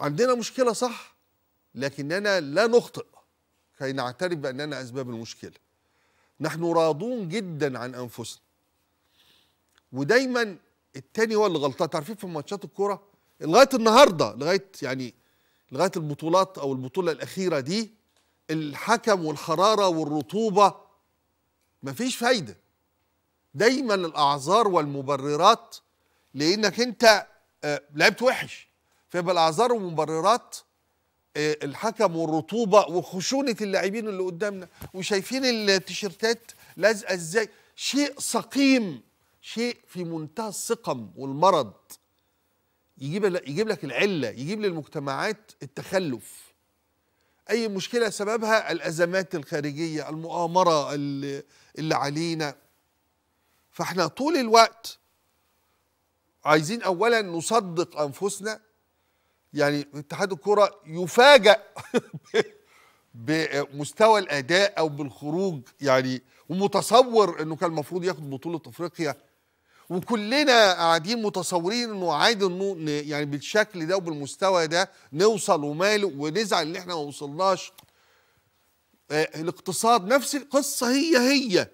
عندنا مشكله صح لكننا لا نخطئ كي نعترف باننا اسباب المشكله نحن راضون جدا عن انفسنا ودايما التاني هو اللي غلطان تعرفين في ماتشات الكوره لغايه النهارده لغايه يعني لغايه البطولات او البطوله الاخيره دي الحكم والحراره والرطوبه مفيش فايده دايما الاعذار والمبررات لانك انت آه، لعبت وحش فيبقى الاعذار ومبررات آه، الحكم والرطوبه وخشونه اللاعبين اللي قدامنا وشايفين التيشيرتات لازقه ازاي شيء سقيم شيء في منتهى السقم والمرض يجيب يجيب لك العله يجيب للمجتمعات التخلف اي مشكله سببها الازمات الخارجيه المؤامره اللي علينا فاحنا طول الوقت عايزين اولا نصدق انفسنا يعني اتحاد الكرة يفاجأ بمستوى الأداء أو بالخروج يعني ومتصور إنه كان المفروض ياخد بطولة أفريقيا وكلنا قاعدين متصورين انه عادي يعني بالشكل ده وبالمستوى ده نوصل وماله ونزعل ان احنا ما وصلناش آه، الاقتصاد نفس القصه هي هي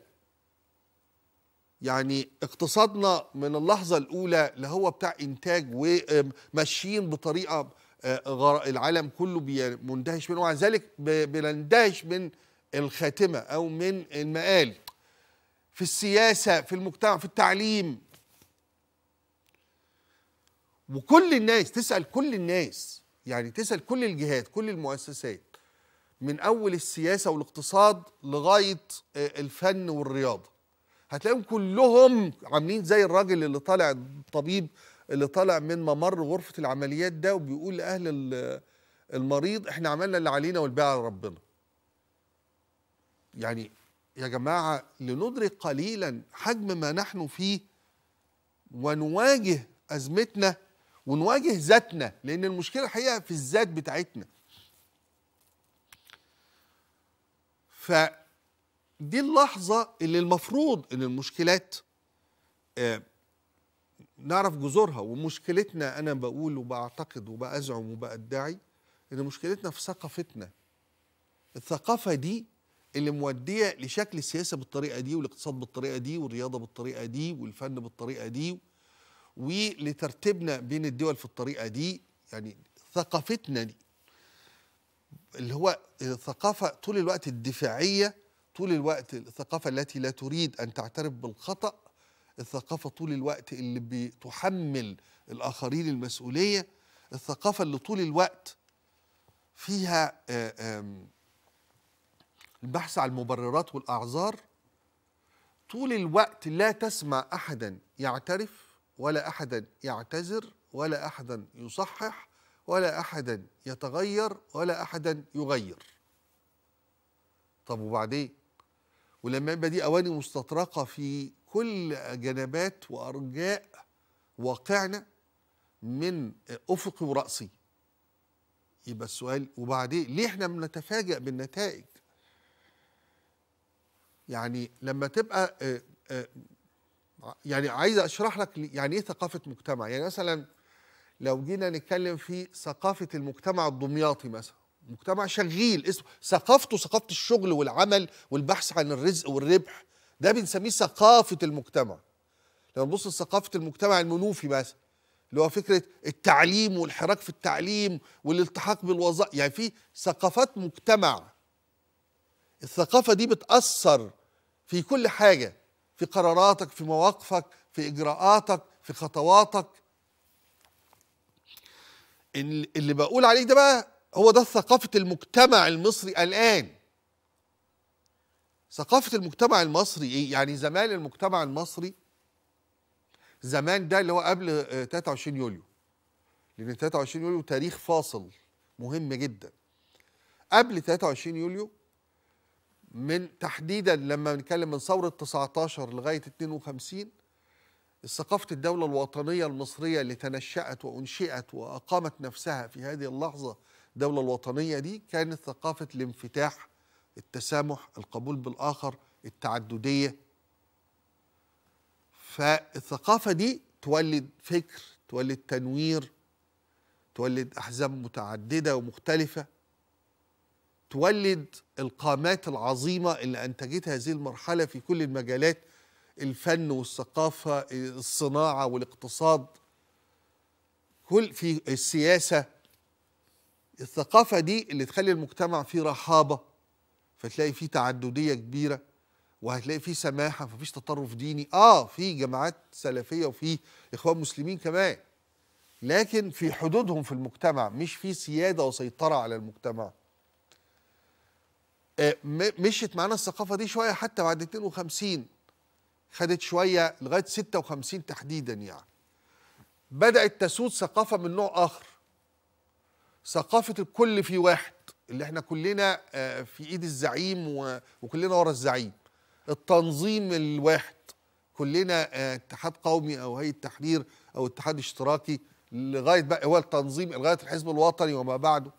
يعني اقتصادنا من اللحظة الأولى اللي هو بتاع إنتاج وماشيين بطريقة آه، العالم كله مندهش منه ومع ذلك بنندهش من الخاتمة أو من المقال في السياسة في المجتمع في التعليم وكل الناس تسأل كل الناس يعني تسأل كل الجهات كل المؤسسات من أول السياسة والاقتصاد لغاية آه، الفن والرياضة هتلاقيهم كلهم عاملين زي الراجل اللي طالع الطبيب اللي طالع من ممر غرفه العمليات ده وبيقول لاهل المريض احنا عملنا اللي علينا والباقي على ربنا. يعني يا جماعه لندرك قليلا حجم ما نحن فيه ونواجه ازمتنا ونواجه ذاتنا لان المشكله الحقيقه في الذات بتاعتنا. ف دي اللحظة اللي المفروض إن المشكلات آه نعرف جذورها ومشكلتنا أنا بقول وبعتقد وبأزعم وبأدعي إن مشكلتنا في ثقافتنا الثقافة دي اللي مودية لشكل السياسة بالطريقة دي والاقتصاد بالطريقة دي والرياضة بالطريقة دي والفن بالطريقة دي ولترتيبنا بين الدول في الطريقة دي يعني ثقافتنا دي اللي هو الثقافة طول الوقت الدفاعية طول الوقت الثقافة التي لا تريد أن تعترف بالخطأ الثقافة طول الوقت اللي بتحمل الآخرين المسؤولية الثقافة اللي طول الوقت فيها آه، البحث عن المبررات والأعذار طول الوقت لا تسمع أحدا يعترف ولا أحدا يعتذر ولا أحدا يصحح ولا أحدا يتغير ولا أحدا يغير طب وبعدين ولما يبقى دي أواني مستطرقة في كل جنبات وأرجاء واقعنا من أفقي ورأسي يبقى السؤال وبعدين ليه احنا بنتفاجئ بالنتائج يعني لما تبقى آه، آه، يعني عايز اشرح لك يعني ايه ثقافه مجتمع يعني مثلا لو جينا نتكلم في ثقافه المجتمع الدمياطي مثلا مجتمع شغيل اسمه ثقافته ثقافه الشغل والعمل والبحث عن الرزق والربح ده بنسميه ثقافه المجتمع لما نبص لثقافه المجتمع المنوفي مثلا اللي هو فكره التعليم والحراك في التعليم والالتحاق بالوظائف يعني في ثقافات مجتمع الثقافه دي بتاثر في كل حاجه في قراراتك في مواقفك في اجراءاتك في خطواتك اللي بقول عليه ده بقى هو ده ثقافة المجتمع المصري الآن ثقافة المجتمع المصري إيه؟ يعني زمان المجتمع المصري زمان ده اللي هو قبل 23 آه، يوليو لأن 23 يوليو تاريخ فاصل مهم جدا قبل 23 يوليو من تحديدا لما بنتكلم من ثورة 19 لغاية 52 ثقافة الدولة الوطنية المصرية اللي تنشأت وأنشئت وأقامت نفسها في هذه اللحظة الدولة الوطنية دي كانت ثقافة الانفتاح التسامح القبول بالآخر التعددية فالثقافة دي تولد فكر تولد تنوير تولد أحزاب متعددة ومختلفة تولد القامات العظيمة اللي أنتجتها هذه المرحلة في كل المجالات الفن والثقافة الصناعة والاقتصاد كل في السياسة الثقافة دي اللي تخلي المجتمع فيه رحابة فتلاقي فيه تعددية كبيرة وهتلاقي فيه سماحة مفيش تطرف ديني اه في جماعات سلفية وفي اخوان مسلمين كمان لكن في حدودهم في المجتمع مش في سيادة وسيطرة على المجتمع آه مشيت معانا الثقافة دي شوية حتى بعد 52 خدت شوية لغاية 56 تحديدا يعني بدأت تسود ثقافة من نوع آخر ثقافه الكل في واحد اللي احنا كلنا آه، في ايد الزعيم وكلنا ورا الزعيم التنظيم الواحد كلنا آه، اتحاد قومي او هيئه تحرير او اتحاد اشتراكي لغايه بقى هو التنظيم لغايه الحزب الوطني وما بعده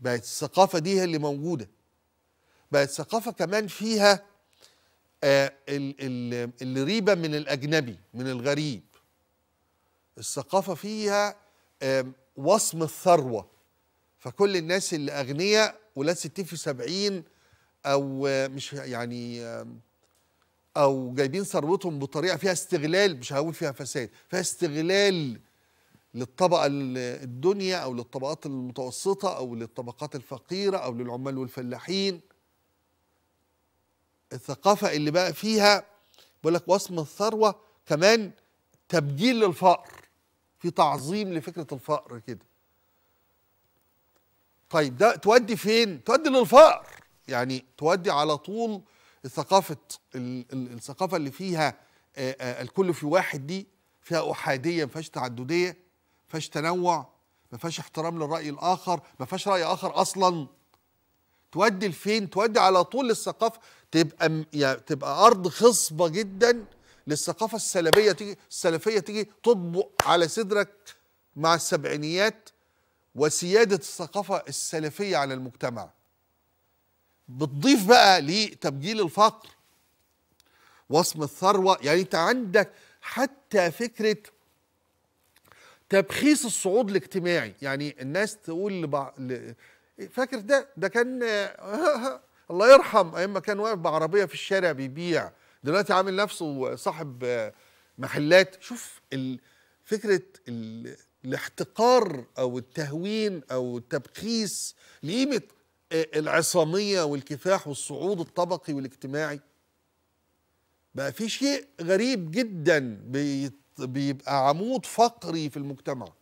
بقت الثقافه دي هي اللي موجوده بقت ثقافه كمان فيها آه، الريبه من الاجنبي من الغريب الثقافه فيها وصم الثروة فكل الناس اللي أغنياء ولاد 60 في 70 أو مش يعني أو جايبين ثروتهم بطريقة فيها استغلال مش هقول فيها فساد فيها استغلال للطبقة الدنيا أو للطبقات المتوسطة أو للطبقات الفقيرة أو للعمال والفلاحين الثقافة اللي بقى فيها بيقول لك وصم الثروة كمان تبجيل للفقر في تعظيم لفكره الفقر كده طيب ده تودي فين تودي للفقر يعني تودي على طول الثقافه الثقافه اللي فيها الكل في واحد دي فيها احاديه ما فيهاش تعدديه ما فيهاش تنوع ما فيهاش احترام للراي الاخر ما فيهاش راي اخر اصلا تودي لفين تودي على طول للثقافه تبقى يعني تبقى ارض خصبه جدا للثقافه السلبيه تيجي السلفيه تيجي تطبق على صدرك مع السبعينيات وسياده الثقافه السلفيه على المجتمع بتضيف بقى لتبجيل الفقر وصم الثروه يعني انت عندك حتى فكره تبخيص الصعود الاجتماعي يعني الناس تقول لبع... ل... فاكر ده ده كان الله يرحم ايام ما كان واقف بعربيه في الشارع بيبيع دلوقتي عامل نفسه صاحب محلات شوف فكره الاحتقار او التهوين او التبخيس لقيمه آه، العصاميه والكفاح والصعود الطبقي والاجتماعي بقى في شيء غريب جدا بيبقى عمود فقري في المجتمع